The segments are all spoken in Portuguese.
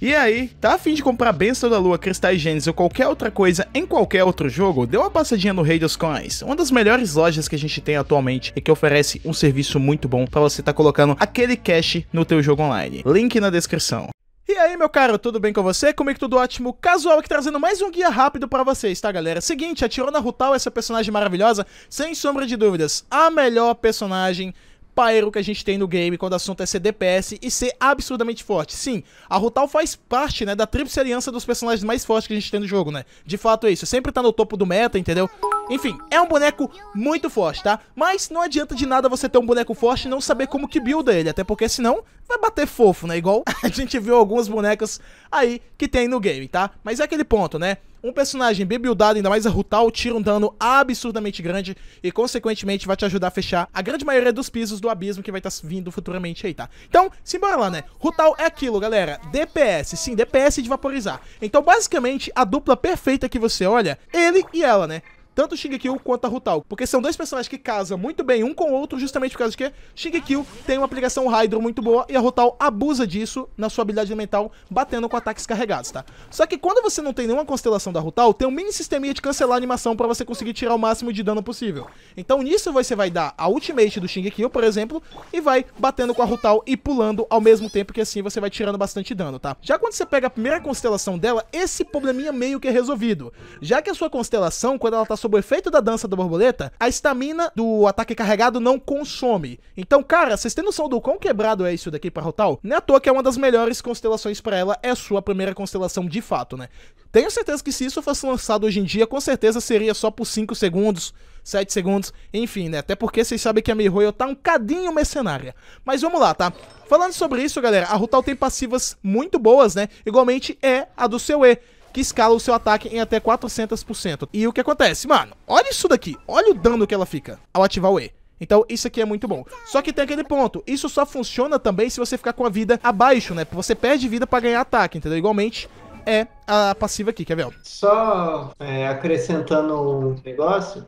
E aí, tá afim de comprar Benção da Lua, Cristais Gênesis ou qualquer outra coisa em qualquer outro jogo? Dê uma passadinha no Rei dos Coins, uma das melhores lojas que a gente tem atualmente e que oferece um serviço muito bom para você estar tá colocando aquele cash no teu jogo online. Link na descrição. E aí, meu caro, tudo bem com você? Comigo tudo ótimo, casual aqui trazendo mais um guia rápido para vocês, tá, galera? Seguinte, a Tirona Rutal, essa personagem maravilhosa, sem sombra de dúvidas, a melhor personagem paeiro que a gente tem no game quando o assunto é ser DPS e ser absurdamente forte. Sim, a Rutal faz parte, né, da tríplice aliança dos personagens mais fortes que a gente tem no jogo, né? De fato é isso, sempre tá no topo do meta, entendeu? Enfim, é um boneco muito forte, tá? Mas não adianta de nada você ter um boneco forte e não saber como que builda ele, até porque senão vai bater fofo, né? Igual a gente viu alguns bonecos aí que tem no game, tá? Mas é aquele ponto, né? Um personagem bem buildado, ainda mais a Rutal, tira um dano absurdamente grande e, consequentemente, vai te ajudar a fechar a grande maioria dos pisos do abismo que vai estar tá vindo futuramente aí, tá? Então, simbora lá, né? Rutal é aquilo, galera. DPS, sim, DPS de vaporizar. Então, basicamente, a dupla perfeita que você olha, ele e ela, né? tanto o quanto a Rutal, porque são dois personagens que casam muito bem um com o outro, justamente por causa de que Shingekill tem uma aplicação Hydro muito boa e a Rutal abusa disso na sua habilidade mental, batendo com ataques carregados, tá? Só que quando você não tem nenhuma constelação da Rutal, tem um mini sisteminha de cancelar a animação para você conseguir tirar o máximo de dano possível. Então nisso você vai dar a ultimate do Shingekill, por exemplo, e vai batendo com a Rutal e pulando ao mesmo tempo que assim você vai tirando bastante dano, tá? Já quando você pega a primeira constelação dela, esse probleminha meio que é resolvido. Já que a sua constelação, quando ela tá sob o efeito da dança da borboleta, a estamina do ataque carregado não consome. Então, cara, vocês têm noção do quão quebrado é isso daqui pra Rotal? Não é à toa que é uma das melhores constelações para ela, é sua primeira constelação de fato, né? Tenho certeza que se isso fosse lançado hoje em dia, com certeza seria só por 5 segundos, 7 segundos, enfim, né? Até porque vocês sabem que a Mihoyo tá um cadinho mercenária. Mas vamos lá, tá? Falando sobre isso, galera, a Rutal tem passivas muito boas, né? Igualmente é a do seu E que escala o seu ataque em até 400%. E o que acontece, mano? Olha isso daqui. Olha o dano que ela fica ao ativar o E. Então isso aqui é muito bom. Só que tem aquele ponto, isso só funciona também se você ficar com a vida abaixo, né? Você perde vida para ganhar ataque, entendeu? Igualmente é a passiva aqui, quer ver? Só é, acrescentando um negócio,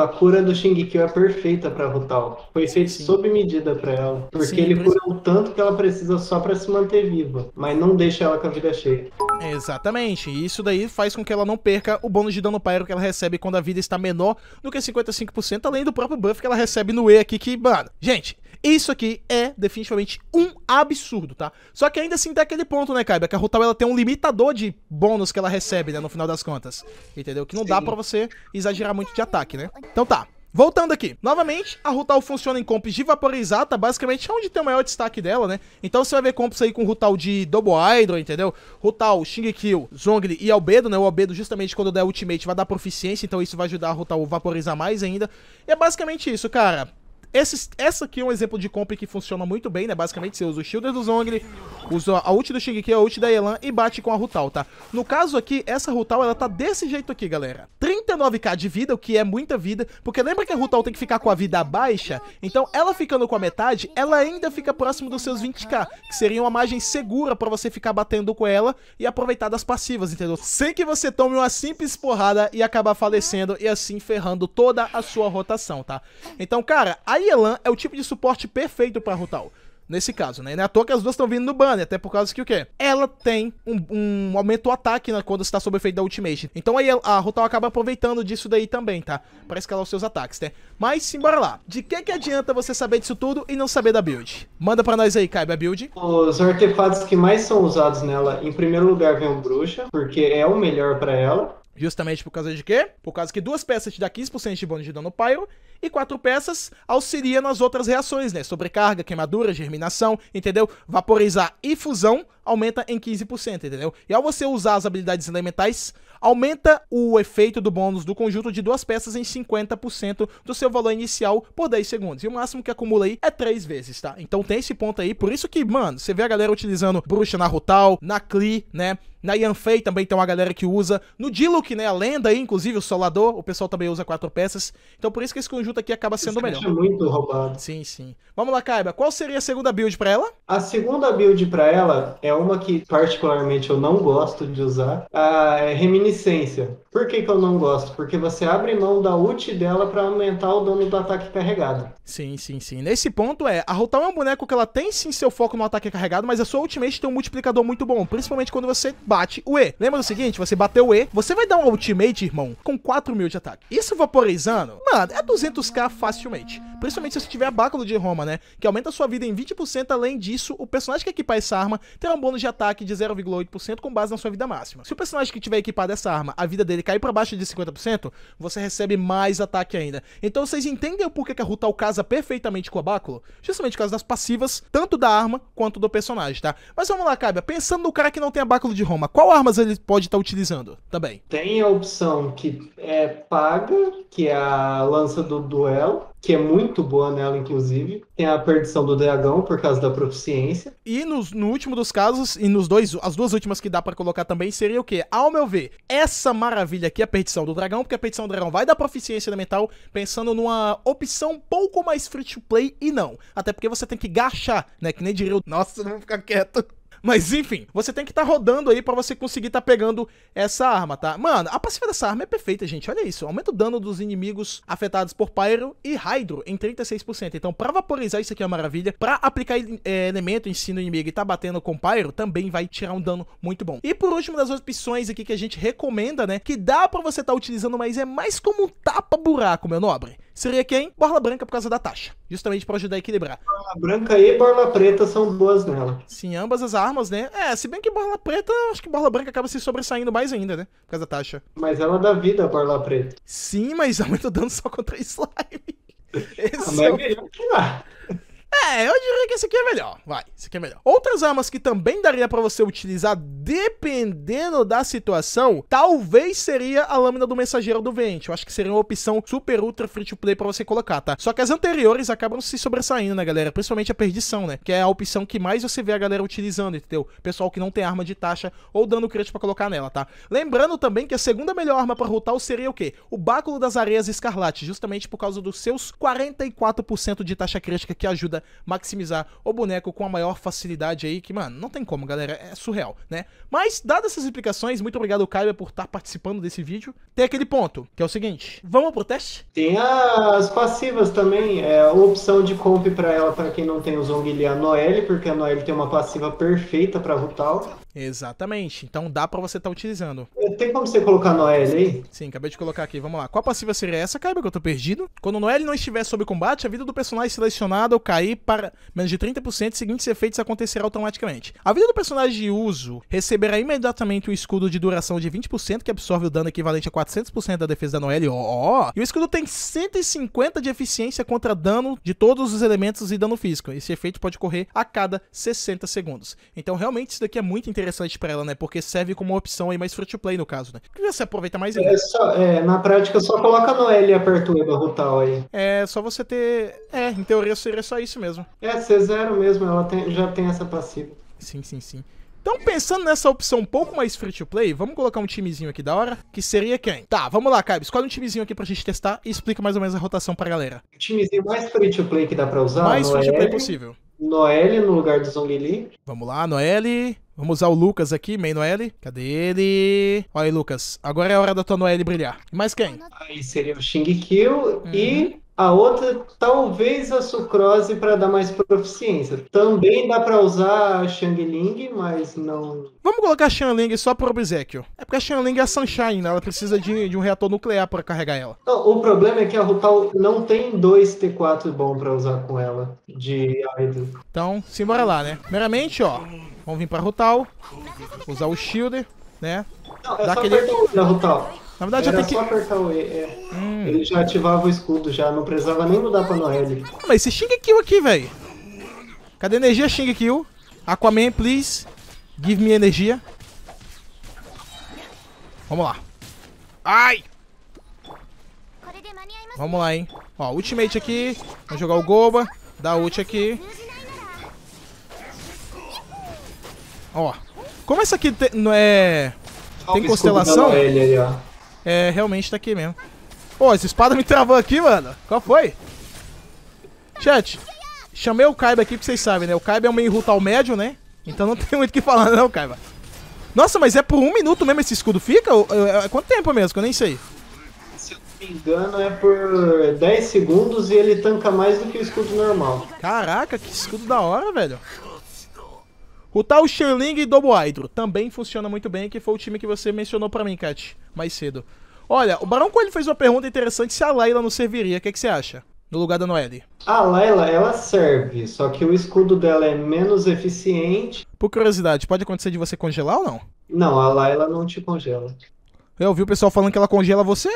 a cura do Shingekyo é perfeita pra Rutal. Foi feita sob medida pra ela. Porque Sim, ele por cura o tanto que ela precisa só pra se manter viva. Mas não deixa ela com a vida cheia. Exatamente. Isso daí faz com que ela não perca o bônus de dano pyro que ela recebe quando a vida está menor do que 55%, além do próprio buff que ela recebe no E aqui, que, mano. Gente, isso aqui é definitivamente um absurdo, tá? Só que ainda assim tem aquele ponto, né, Kaiba? Que a Rutal ela tem um limitador de bônus que ela recebe, né, no final das contas. Entendeu? Que não Sim. dá para você exagerar muito de ataque, né? Então tá. Voltando aqui, novamente, a Rutal funciona em comps de vaporizar, tá basicamente é onde tem o maior destaque dela, né? Então você vai ver comps aí com Rutal de Double Hydro, entendeu? Rutal, Shingekyo, Zongli e Albedo, né? O Albedo justamente quando der ultimate vai dar proficiência, então isso vai ajudar a Rutal a vaporizar mais ainda. E é basicamente isso, cara. Esse, essa aqui é um exemplo de compra que funciona muito bem, né? Basicamente, você usa o Shielder do Zongli, usa a ult do Shingeki, a ult da Elan e bate com a Rutal, tá? No caso aqui, essa Rutal, ela tá desse jeito aqui, galera. 39k de vida, o que é muita vida, porque lembra que a Rutal tem que ficar com a vida baixa? Então, ela ficando com a metade, ela ainda fica próximo dos seus 20k, que seria uma margem segura pra você ficar batendo com ela e aproveitar das passivas, entendeu? Sem que você tome uma simples porrada e acabar falecendo e assim ferrando toda a sua rotação, tá? Então, cara, a Yelan é o tipo de suporte perfeito para Rutal. Nesse caso, né? Não é à toa que as duas estão vindo no banner, até por causa que o quê? Ela tem um, um aumento do ataque né, quando está sob efeito da ultimate. Então aí a Rutal acaba aproveitando disso daí também, tá? Pra escalar os seus ataques, né? Mas bora lá. De que que adianta você saber disso tudo e não saber da build? Manda para nós aí, Caio, a build. Os artefatos que mais são usados nela, em primeiro lugar vem o Bruxa, porque é o melhor para ela. Justamente por causa de quê? Por causa que duas peças te dá 15% de bônus de dano pyro e quatro peças auxilia nas outras reações, né? Sobrecarga, queimadura, germinação, entendeu? Vaporizar e fusão aumenta em 15%, entendeu? E ao você usar as habilidades elementais, aumenta o efeito do bônus do conjunto de duas peças em 50% do seu valor inicial por 10 segundos. E o máximo que acumula aí é 3 vezes, tá? Então tem esse ponto aí, por isso que, mano, você vê a galera utilizando bruxa na Rutal, na Klee, né? Na Yanfei também tem uma galera que usa. No Diluc, né? A lenda aí, inclusive, o Solador, o pessoal também usa quatro peças. Então por isso que esse conjunto junta aqui acaba sendo o melhor. muito roubado. Sim, sim. Vamos lá, Kaiba. Qual seria a segunda build para ela? A segunda build para ela é uma que particularmente eu não gosto de usar. A reminiscência. Por que, que eu não gosto? Porque você abre mão da ult dela para aumentar o dano do ataque carregado. Sim, sim, sim. Nesse ponto é, a Rotal é um boneco que ela tem sim seu foco no ataque carregado, mas a sua ultimate tem um multiplicador muito bom, principalmente quando você bate o E. Lembra do seguinte? Você bateu o E, você vai dar um ultimate, irmão, com 4 mil de ataque. Isso vaporizando, mano, é 200 tuscar facilmente. Principalmente se você tiver a Báculo de Roma, né? Que aumenta sua vida em 20%. Além disso, o personagem que equipar essa arma terá um bônus de ataque de 0,8% com base na sua vida máxima. Se o personagem que tiver equipado essa arma, a vida dele cair para baixo de 50%, você recebe mais ataque ainda. Então vocês entendem o porquê que a Rutal casa perfeitamente com a Báculo? Justamente por causa das passivas, tanto da arma quanto do personagem, tá? Mas vamos lá, Cabia. Pensando no cara que não tem a Báculo de Roma, qual armas ele pode estar tá utilizando também? Tem a opção que é paga, que é a lança do duelo, que é muito boa nela, inclusive. Tem a perdição do dragão por causa da proficiência. E nos, no último dos casos, e nos dois, as duas últimas que dá para colocar também seria o quê? Ao meu ver, essa maravilha aqui é a perdição do dragão, porque a perdição do dragão vai dar proficiência elemental, pensando numa opção um pouco mais free to play e não. Até porque você tem que gachar, né? Que nem diria o. Nossa, não vou ficar quieto. Mas enfim, você tem que estar tá rodando aí para você conseguir estar tá pegando essa arma, tá? Mano, a passiva dessa arma é perfeita, gente. Olha isso. Aumenta o dano dos inimigos afetados por Pyro e Hydro em 36%. Então, para vaporizar, isso aqui é uma maravilha. Para aplicar é, elemento em si no inimigo e tá batendo com Pyro, também vai tirar um dano muito bom. E por último, das opções aqui que a gente recomenda, né? Que dá para você estar tá utilizando, mas é mais como um tapa-buraco, meu nobre seria quem? Borla branca por causa da taxa, justamente para ajudar a equilibrar. Borla branca e borla preta são boas nela. Sim, ambas as armas, né? É, se bem que borla preta, acho que borla branca acaba se sobressaindo mais ainda, né? Por causa da taxa. Mas ela dá vida a borla preta. Sim, mas aumenta o dano só contra slime. Esse ah, é, é que lá. É, eu diria que esse aqui é melhor. Vai, esse aqui é melhor. Outras armas que também daria para você utilizar dependendo da situação, talvez seria a lâmina do mensageiro do vento. Eu acho que seria uma opção super ultra free to play para você colocar, tá? Só que as anteriores acabam se sobressaindo, né, galera? Principalmente a perdição, né? Que é a opção que mais você vê a galera utilizando, entendeu? Pessoal que não tem arma de taxa ou dando crédito para colocar nela, tá? Lembrando também que a segunda melhor arma para rotar seria o quê? O báculo das areias escarlate, justamente por causa dos seus 44% de taxa crítica que ajuda maximizar o boneco com a maior facilidade aí, que, mano, não tem como, galera, é surreal, né? Mas, dadas essas explicações, muito obrigado, Caio, por estar participando desse vídeo. Tem aquele ponto, que é o seguinte, vamos pro teste? Tem as passivas também, é a opção de comp para ela, para quem não tem o Zong, é a Noelle, porque a Noelle tem uma passiva perfeita para Rutal. Exatamente. Então dá para você estar tá utilizando. Tem como você colocar Noelle aí? Sim, acabei de colocar aqui. Vamos lá. Qual passiva seria essa, Caiba, que eu tô perdido? Quando Noelle não estiver sob combate, a vida do personagem selecionado cair para menos de 30%, seguintes efeitos acontecerão automaticamente. A vida do personagem de uso receberá imediatamente um escudo de duração de 20%, que absorve o dano equivalente a 400% da defesa da Noelle. Ó, oh, oh. E o escudo tem 150 de eficiência contra dano de todos os elementos e dano físico. Esse efeito pode ocorrer a cada 60 segundos. Então, realmente, isso daqui é muito interessante interessante para ela, né? Porque serve como opção aí mais free to play, no caso, né? Que você aproveita mais ainda. É, só, é, na prática só coloca no L a Perturba Rutal aí. É, só você ter. É, em teoria seria só isso mesmo. É, C0 mesmo, ela tem, já tem essa passiva. Sim, sim, sim. Então, pensando nessa opção um pouco mais free to play, vamos colocar um timezinho aqui da hora, que seria quem? Tá, vamos lá, Caio, escolhe um timezinho aqui pra gente testar e explica mais ou menos a rotação pra galera. O timezinho mais free to play que dá pra usar? Mais free to play possível. Noelle no lugar do Zongli? Vamos lá, Noelle. Vamos usar o Lucas aqui, main Noelle. Cadê ele? Olha aí, Lucas. Agora é a hora da tua Noelle brilhar. mais quem? Aí seria o Shingekyo hum. e uhum. A outra, talvez a sucrose para dar mais proficiência. Também dá para usar a Shangling, mas não. Vamos colocar a Shangling só para obsequio. É porque a Shangling é a Sunshine, né? ela precisa de, de um reator nuclear para carregar ela. Não, o problema é que a Rutal não tem dois T4 bom para usar com ela de Aido. Então, simbora lá, né? Primeiramente, ó, vamos vir para Rutal, usar o shield né? Não, é Dá só aquele... Rutal. Na verdade, Era já tem que. só apertar o E. é. Hum. Ele já ativava o escudo, já. Não precisava nem mudar pra Noelle. Ah, mas esse kill aqui, velho. Cadê a energia kill? Aquaman, please. Give me energia. Vamos lá. Ai! Vamos lá, hein. Ó, ultimate aqui. Vamos jogar o Goba. Dá ult aqui. Ó. Como essa aqui te- não é... Tem constelação? ali, ó é, realmente tá aqui mesmo. Pô, essa espada me travou aqui, mano. Qual foi? Chat, chamei o Kaiba aqui porque vocês sabem, né? O Kaiba é um meio rutal médio, né? Então não tem muito o que falar não, Kaiba. Nossa, mas é por um minuto mesmo esse escudo fica? É, é, é, quanto tempo mesmo? Que eu nem sei. Se eu não me engano, é por 10 é, segundos e ele tanca mais do que o escudo normal. Caraca, que escudo da hora, velho. O tal Sherling e Double Hydro também funciona muito bem, que foi o time que você mencionou pra mim, Cat mais cedo. Olha, o Barão Coelho fez uma pergunta interessante se a Layla não serviria. O que, é que você acha? No lugar da Noelle. A Layla, ela serve, só que o escudo dela é menos eficiente. Por curiosidade, pode acontecer de você congelar ou não? Não, a Layla não te congela. Eu ouvi o pessoal falando que ela congela você?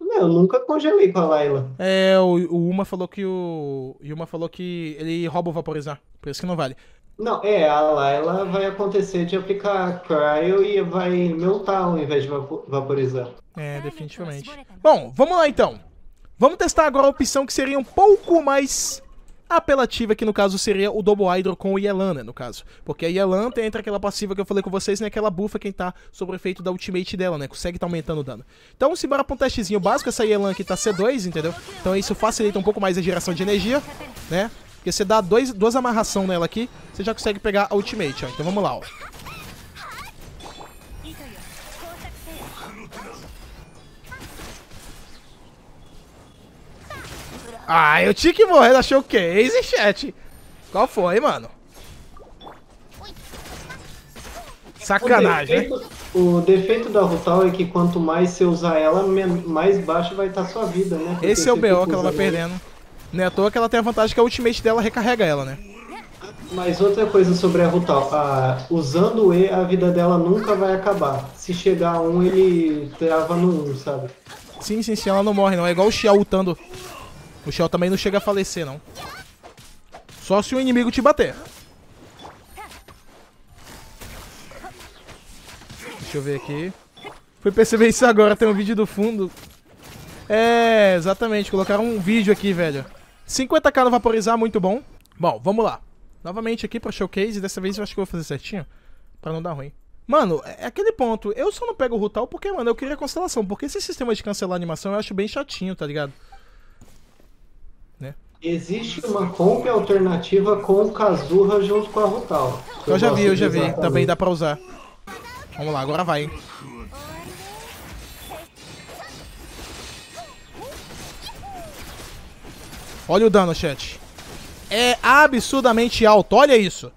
Não, eu nunca congelei com a Layla. É, o, o Uma falou que o. Uma falou que ele rouba o vaporizar. Por isso que não vale. Não, é, a Layla vai acontecer de aplicar cryo e vai meltar ao invés de vaporizar. É, definitivamente. Então, Bom, vamos lá então. Vamos testar agora a opção que seria um pouco mais apelativa, que no caso seria o Double Hydro com o Yelan, né, no caso. Porque a Yelan tem aquela passiva que eu falei com vocês, né, Aquela bufa quem tá sobre o efeito da ultimate dela, né, consegue tá aumentando o dano. Então, se bora pra um testezinho básico, essa Yelan aqui tá C2, entendeu? Então isso facilita um pouco mais a geração de energia, né? Porque você dá dois, duas amarração nela aqui, você já consegue pegar a ultimate, ó. Então vamos lá, ó. Ah, eu tinha que morrer da showcase, chat. Qual foi, mano? Sacanagem, o defeito, O defeito da Rutal é que quanto mais você usar ela, mais baixo vai estar sua vida, né? Porque Esse é o BO que ela vai perdendo. Não é à toa que ela tem a vantagem que a ultimate dela recarrega ela, né? Mas outra coisa sobre a Rutal, usando o E, a vida dela nunca vai acabar. Se chegar a um, ele trava no 1, sabe? Sim, sim, sim, ela não morre não. É igual o Xiao lutando. O Xiao também não chega a falecer, não. Só se o inimigo te bater. Deixa eu ver aqui. Fui perceber isso agora, tem um vídeo do fundo. É, exatamente, colocaram um vídeo aqui, velho. 50k no vaporizar, muito bom. Bom, vamos lá. Novamente aqui pra showcase. Dessa vez eu acho que vou fazer certinho. Pra não dar ruim. Mano, é, é aquele ponto. Eu só não pego o Rutal porque, mano, eu queria constelação. Porque esse sistema de cancelar animação eu acho bem chatinho, tá ligado? Né? Existe uma comp alternativa com o Kazurra junto com a Rutal. Eu, eu já vi, eu já vi. Também dá pra usar. Vamos lá, agora vai, hein. Olha o dano, chat. É absurdamente alto, olha isso.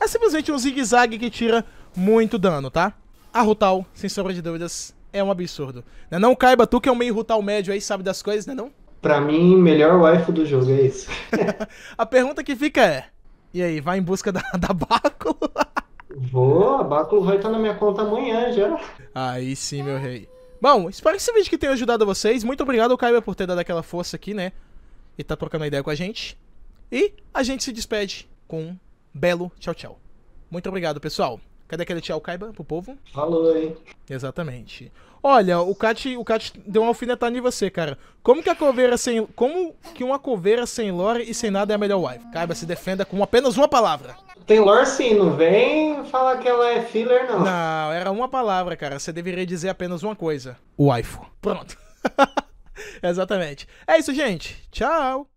É simplesmente um zigue-zague que tira muito dano, tá? A Rutal, sem sombra de dúvidas, é um absurdo. Não, é não caiba tu que é um meio Rutal médio aí, sabe das coisas, né não? Pra mim, melhor waifu do jogo, é isso. a pergunta que fica é, e aí, vai em busca da, da Báculo? Vou, a Báculo vai estar na minha conta amanhã já. Aí sim, meu rei. Bom, espero que esse vídeo que tenha ajudado vocês. Muito obrigado, Kaiba, por ter dado aquela força aqui, né? e tá trocando ideia com a gente. E a gente se despede com um belo tchau, tchau. Muito obrigado, pessoal. Cadê aquele tchau, Caiba, pro povo? Falou, hein? Exatamente. Olha, o Cat, o Cat deu uma alfinetada em você, cara. Como que a coveira sem. Como que uma coveira sem lore e sem nada é a melhor wife? Caiba, se defenda com apenas uma palavra. Tem lore sim, não vem falar que ela é filler, não. Não, era uma palavra, cara. Você deveria dizer apenas uma coisa. Pronto. Pronto. Exatamente. É isso, gente. Tchau!